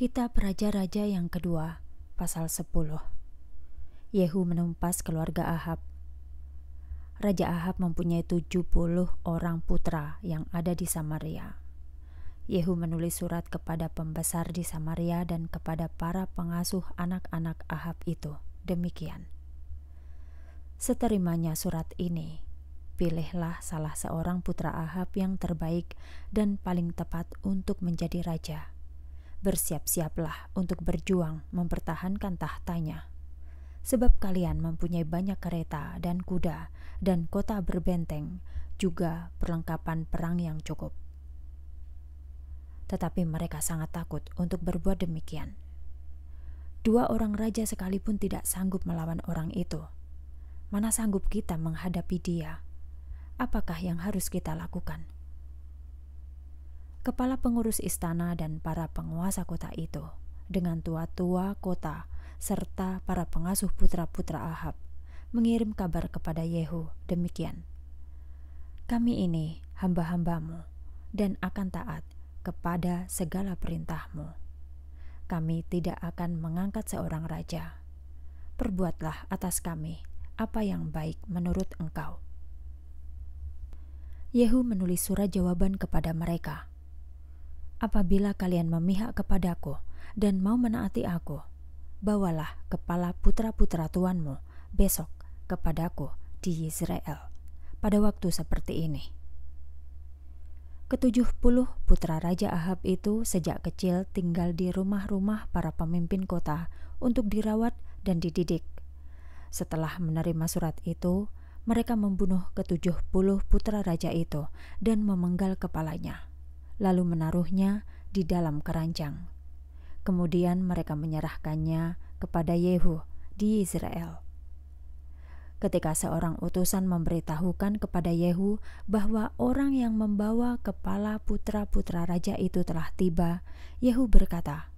Kitab Raja-Raja yang kedua, pasal 10. Yehu menumpas keluarga Ahab. Raja Ahab mempunyai 70 orang putra yang ada di Samaria. Yehu menulis surat kepada pembesar di Samaria dan kepada para pengasuh anak-anak Ahab itu. Demikian. Seterimanya surat ini, pilihlah salah seorang putra Ahab yang terbaik dan paling tepat untuk menjadi raja bersiap-siaplah untuk berjuang mempertahankan tahtanya. Sebab kalian mempunyai banyak kereta dan kuda dan kota berbenteng, juga perlengkapan perang yang cukup. Tetapi mereka sangat takut untuk berbuat demikian. Dua orang raja sekalipun tidak sanggup melawan orang itu. Mana sanggup kita menghadapi dia? Apakah yang harus kita lakukan?' kepala pengurus istana dan para penguasa kota itu, dengan tua-tua kota serta para pengasuh putra-putra Ahab, mengirim kabar kepada Yehu demikian. Kami ini hamba-hambamu dan akan taat kepada segala perintahmu. Kami tidak akan mengangkat seorang raja. Perbuatlah atas kami apa yang baik menurut engkau. Yehu menulis surat jawaban kepada mereka – Apabila kalian memihak kepadaku dan mau menaati aku, bawalah kepala putra-putra tuanmu besok kepadaku di Israel pada waktu seperti ini. Ketujuh puluh putra Raja Ahab itu sejak kecil tinggal di rumah-rumah para pemimpin kota untuk dirawat dan dididik. Setelah menerima surat itu, mereka membunuh ketujuh puluh putra raja itu dan memenggal kepalanya lalu menaruhnya di dalam keranjang. Kemudian mereka menyerahkannya kepada Yehu di Israel. Ketika seorang utusan memberitahukan kepada Yehu bahwa orang yang membawa kepala putra-putra raja itu telah tiba, Yehu berkata,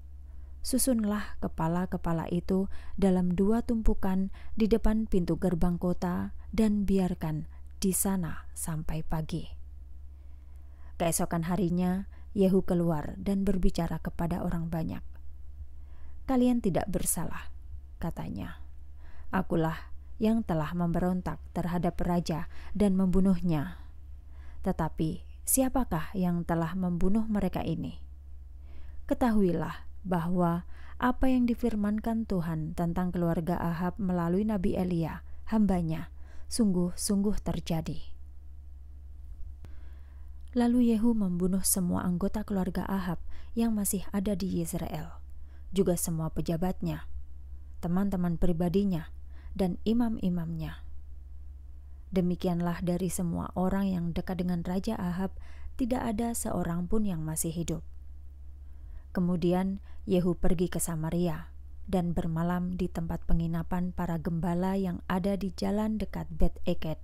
"Susunlah kepala-kepala itu dalam dua tumpukan di depan pintu gerbang kota dan biarkan di sana sampai pagi." Keesokan harinya, Yehu keluar dan berbicara kepada orang banyak. "Kalian tidak bersalah," katanya. "Akulah yang telah memberontak terhadap raja dan membunuhnya. Tetapi siapakah yang telah membunuh mereka ini? Ketahuilah bahwa apa yang difirmankan Tuhan tentang keluarga Ahab melalui Nabi Elia, hambanya, sungguh-sungguh terjadi." Lalu Yehu membunuh semua anggota keluarga Ahab yang masih ada di Israel, juga semua pejabatnya, teman-teman pribadinya, dan imam-imamnya. Demikianlah dari semua orang yang dekat dengan Raja Ahab, tidak ada seorang pun yang masih hidup. Kemudian Yehu pergi ke Samaria dan bermalam di tempat penginapan para gembala yang ada di jalan dekat Bet Eket.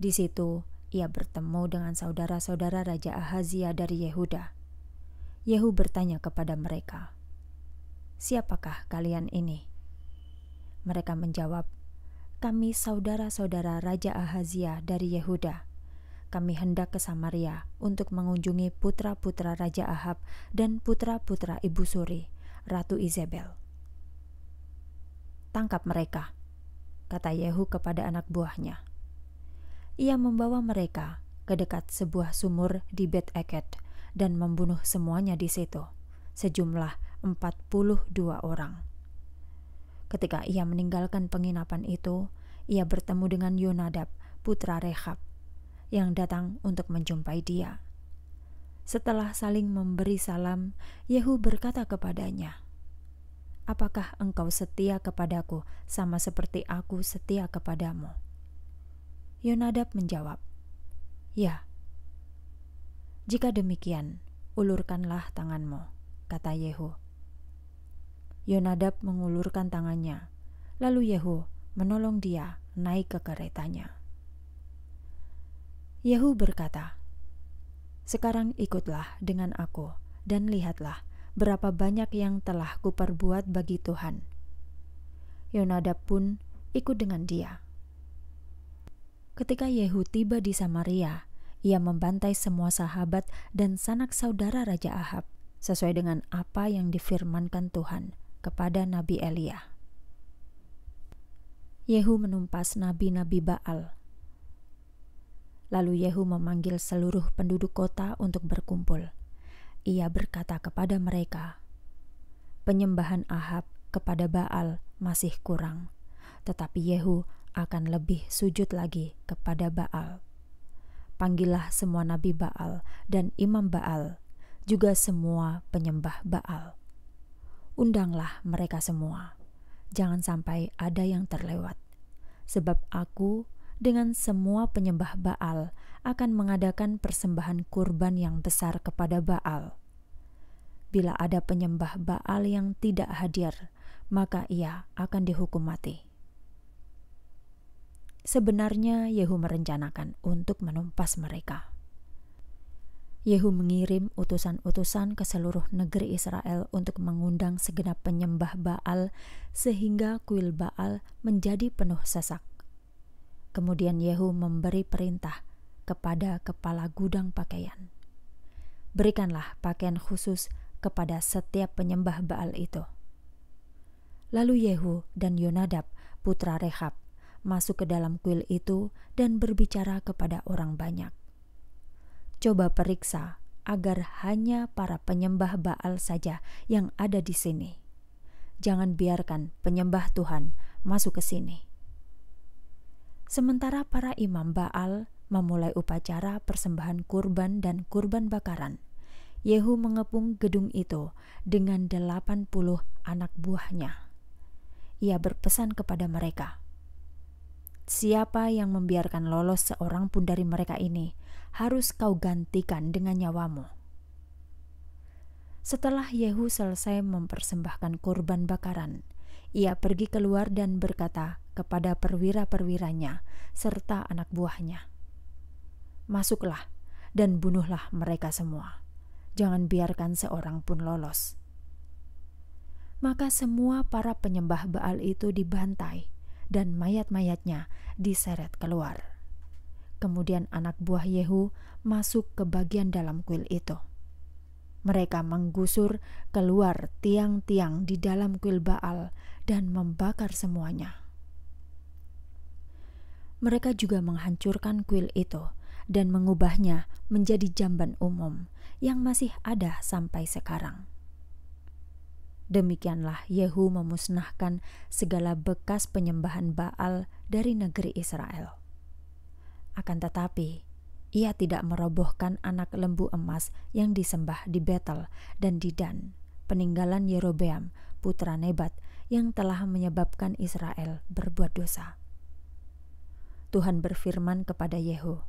Di situ, ia bertemu dengan saudara-saudara Raja Ahazia dari Yehuda. Yehu bertanya kepada mereka, "Siapakah kalian ini?" Mereka menjawab, "Kami saudara-saudara Raja Ahazia dari Yehuda. Kami hendak ke Samaria untuk mengunjungi putra-putra Raja Ahab dan putra-putra Ibu Suri, Ratu Izebel." Tangkap mereka, kata Yehu kepada anak buahnya ia membawa mereka ke dekat sebuah sumur di Bet Eket dan membunuh semuanya di situ, sejumlah 42 orang. Ketika ia meninggalkan penginapan itu, ia bertemu dengan Yonadab, putra Rehab, yang datang untuk menjumpai dia. Setelah saling memberi salam, Yehu berkata kepadanya, "Apakah engkau setia kepadaku sama seperti aku setia kepadamu?" Yonadab menjawab, "Ya. Jika demikian, ulurkanlah tanganmu," kata Yehu. Yonadab mengulurkan tangannya, lalu Yehu menolong dia naik ke keretanya. Yehu berkata, "Sekarang ikutlah dengan aku dan lihatlah berapa banyak yang telah kuperbuat bagi Tuhan." Yonadab pun ikut dengan dia. Ketika Yehu tiba di Samaria, ia membantai semua sahabat dan sanak saudara Raja Ahab, sesuai dengan apa yang difirmankan Tuhan kepada Nabi Elia. Yehu menumpas nabi-nabi Baal. Lalu Yehu memanggil seluruh penduduk kota untuk berkumpul. Ia berkata kepada mereka, "Penyembahan Ahab kepada Baal masih kurang, tetapi Yehu akan lebih sujud lagi kepada Baal. Panggillah semua nabi Baal dan imam Baal, juga semua penyembah Baal. Undanglah mereka semua. Jangan sampai ada yang terlewat. Sebab aku dengan semua penyembah Baal akan mengadakan persembahan kurban yang besar kepada Baal. Bila ada penyembah Baal yang tidak hadir, maka ia akan dihukum mati. Sebenarnya Yehu merencanakan untuk menumpas mereka. Yehu mengirim utusan-utusan ke seluruh negeri Israel untuk mengundang segenap penyembah Baal sehingga kuil Baal menjadi penuh sesak. Kemudian Yehu memberi perintah kepada kepala gudang pakaian. Berikanlah pakaian khusus kepada setiap penyembah Baal itu. Lalu Yehu dan Yonadab, putra Rehab, masuk ke dalam kuil itu dan berbicara kepada orang banyak. Coba periksa agar hanya para penyembah Baal saja yang ada di sini. Jangan biarkan penyembah Tuhan masuk ke sini. Sementara para imam Baal memulai upacara persembahan kurban dan kurban bakaran, Yehu mengepung gedung itu dengan delapan puluh anak buahnya. Ia berpesan kepada mereka, Siapa yang membiarkan lolos seorang pun dari mereka ini, harus kau gantikan dengan nyawamu. Setelah Yehu selesai mempersembahkan korban bakaran, ia pergi keluar dan berkata kepada perwira-perwiranya serta anak buahnya, "Masuklah dan bunuhlah mereka semua. Jangan biarkan seorang pun lolos." Maka semua para penyembah Baal itu dibantai dan mayat-mayatnya diseret keluar. Kemudian anak buah Yehu masuk ke bagian dalam kuil itu. Mereka menggusur keluar tiang-tiang di dalam kuil Baal dan membakar semuanya. Mereka juga menghancurkan kuil itu dan mengubahnya menjadi jamban umum yang masih ada sampai sekarang. Demikianlah Yehu memusnahkan segala bekas penyembahan Baal dari negeri Israel. Akan tetapi, ia tidak merobohkan anak lembu emas yang disembah di Betel dan di Dan, peninggalan Yerobeam, putra Nebat, yang telah menyebabkan Israel berbuat dosa. Tuhan berfirman kepada Yehu,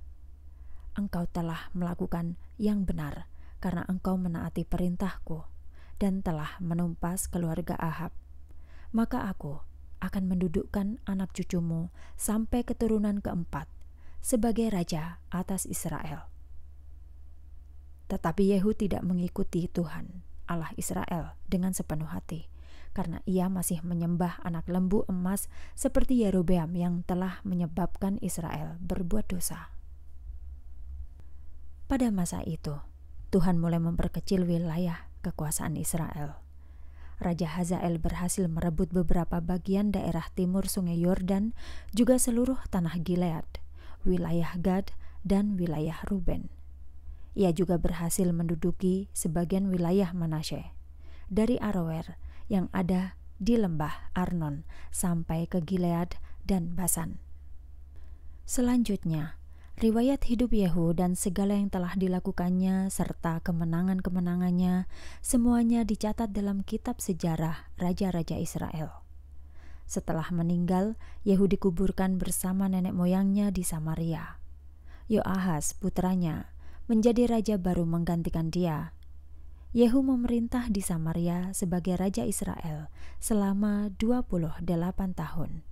"Engkau telah melakukan yang benar karena engkau menaati perintahku." dan telah menumpas keluarga Ahab. Maka aku akan mendudukkan anak cucumu sampai keturunan keempat sebagai raja atas Israel. Tetapi Yehu tidak mengikuti Tuhan Allah Israel dengan sepenuh hati karena ia masih menyembah anak lembu emas seperti Yerobeam yang telah menyebabkan Israel berbuat dosa. Pada masa itu, Tuhan mulai memperkecil wilayah kekuasaan Israel. Raja Hazael berhasil merebut beberapa bagian daerah timur Sungai Yordan, juga seluruh tanah Gilead, wilayah Gad, dan wilayah Ruben. Ia juga berhasil menduduki sebagian wilayah Manasye, dari Aroer yang ada di lembah Arnon sampai ke Gilead dan Basan. Selanjutnya, Riwayat hidup Yehu dan segala yang telah dilakukannya serta kemenangan-kemenangannya semuanya dicatat dalam kitab sejarah raja-raja Israel. Setelah meninggal, Yehu dikuburkan bersama nenek moyangnya di Samaria. Yoahas, putranya, menjadi raja baru menggantikan dia. Yehu memerintah di Samaria sebagai raja Israel selama 28 tahun.